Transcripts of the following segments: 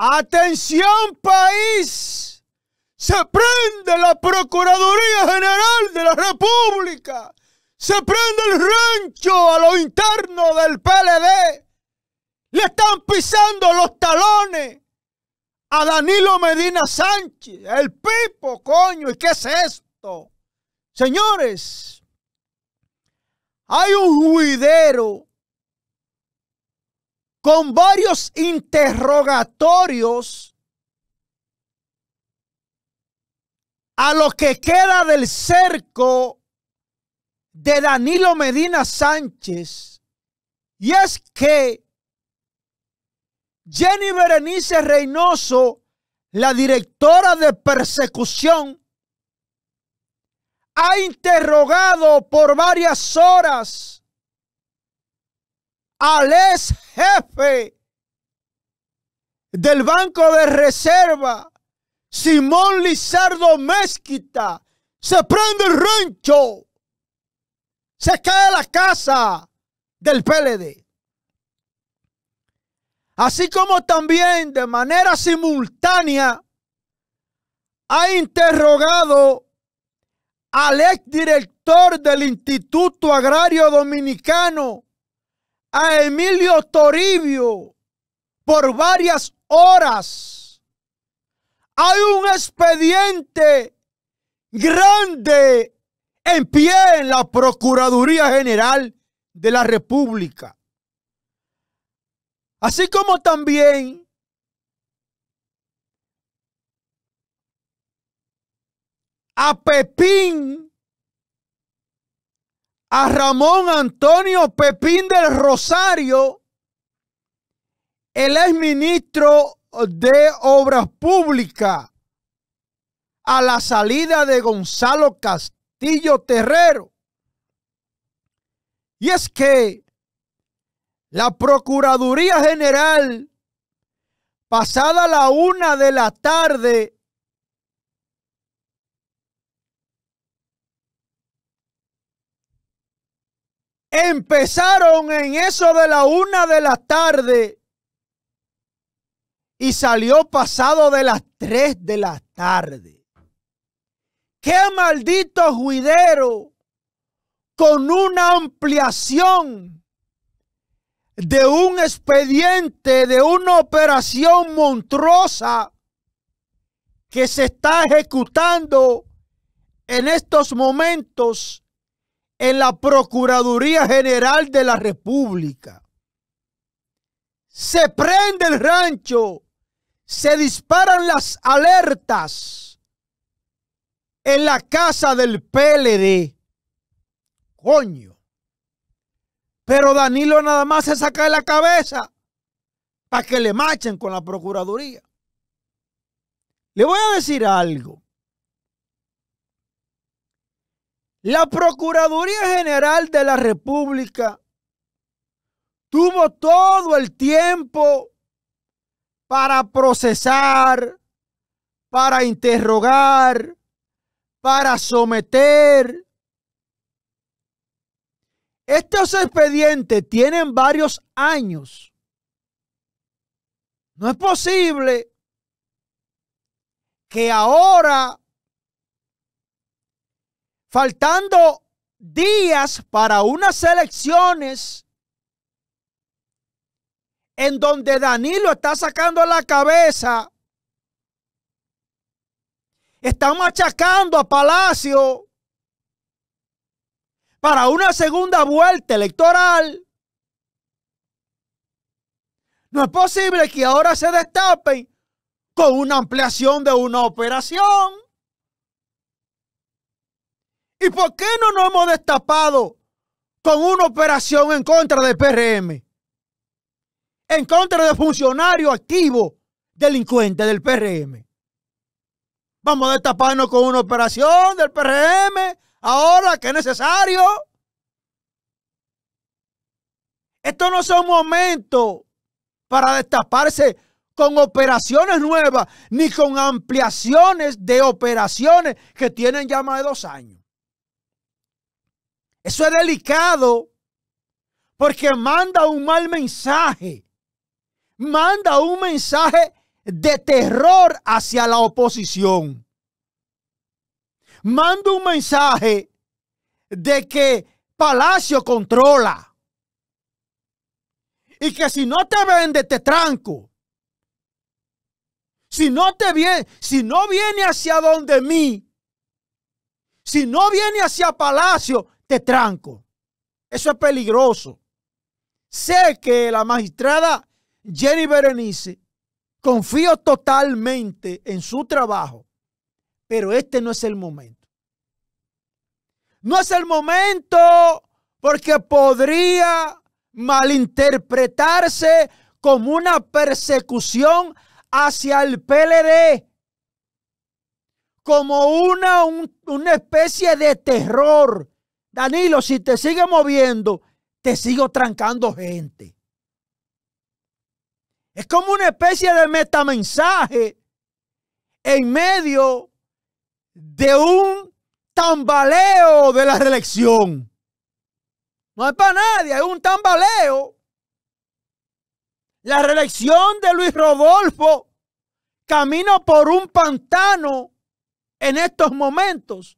Atención país, se prende la Procuraduría General de la República, se prende el rancho a lo interno del PLD, le están pisando los talones a Danilo Medina Sánchez, el Pipo, coño, ¿y qué es esto? Señores, hay un juidero con varios interrogatorios a lo que queda del cerco de Danilo Medina Sánchez. Y es que Jenny Berenice Reynoso, la directora de persecución, ha interrogado por varias horas al ex jefe del Banco de Reserva, Simón Lizardo Mezquita. Se prende el rancho. Se cae la casa del PLD. Así como también de manera simultánea ha interrogado al ex director del Instituto Agrario Dominicano, a Emilio Toribio por varias horas. Hay un expediente grande en pie en la Procuraduría General de la República. Así como también a Pepín a Ramón Antonio Pepín del Rosario, el exministro de Obras Públicas, a la salida de Gonzalo Castillo Terrero. Y es que la Procuraduría General, pasada la una de la tarde Empezaron en eso de la una de la tarde y salió pasado de las tres de la tarde. ¡Qué maldito juidero! Con una ampliación de un expediente, de una operación monstruosa que se está ejecutando en estos momentos en la Procuraduría General de la República. Se prende el rancho, se disparan las alertas en la casa del PLD. Coño. Pero Danilo nada más se saca de la cabeza para que le machen con la Procuraduría. Le voy a decir algo. La Procuraduría General de la República tuvo todo el tiempo para procesar, para interrogar, para someter. Estos expedientes tienen varios años. No es posible que ahora faltando días para unas elecciones en donde Danilo está sacando la cabeza, está machacando a Palacio para una segunda vuelta electoral. No es posible que ahora se destapen con una ampliación de una operación. ¿Y por qué no nos hemos destapado con una operación en contra del PRM? En contra de funcionario activos delincuente del PRM. Vamos a destaparnos con una operación del PRM ahora que es necesario. Esto no son momentos para destaparse con operaciones nuevas ni con ampliaciones de operaciones que tienen ya más de dos años. Eso es delicado porque manda un mal mensaje. Manda un mensaje de terror hacia la oposición. Manda un mensaje de que Palacio controla. Y que si no te vende, te tranco. Si no te viene, si no viene hacia donde mí, si no viene hacia Palacio, te este tranco. Eso es peligroso. Sé que la magistrada Jenny Berenice, confío totalmente en su trabajo, pero este no es el momento. No es el momento porque podría malinterpretarse como una persecución hacia el PLD, como una, una especie de terror Danilo, si te sigue moviendo, te sigo trancando gente. Es como una especie de metamensaje en medio de un tambaleo de la reelección. No es para nadie, es un tambaleo. La reelección de Luis Rodolfo camina por un pantano en estos momentos.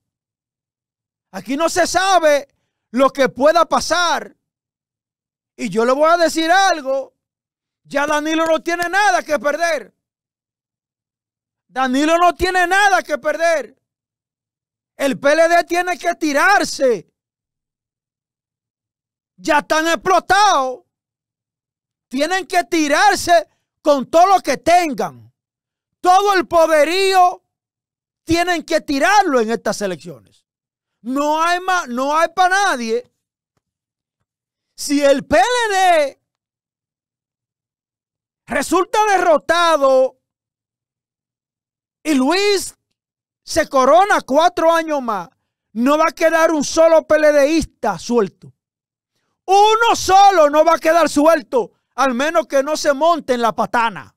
Aquí no se sabe lo que pueda pasar. Y yo le voy a decir algo. Ya Danilo no tiene nada que perder. Danilo no tiene nada que perder. El PLD tiene que tirarse. Ya están explotados. Tienen que tirarse con todo lo que tengan. Todo el poderío tienen que tirarlo en estas elecciones no hay, más, no hay para nadie. Si el PLD resulta derrotado y Luis se corona cuatro años más, no va a quedar un solo PLDista suelto. Uno solo no va a quedar suelto, al menos que no se monte en la patana.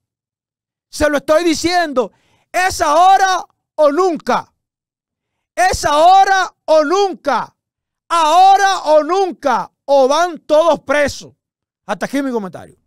Se lo estoy diciendo, es ahora o nunca. Es ahora o nunca. Ahora o nunca. O van todos presos. Hasta aquí mi comentario.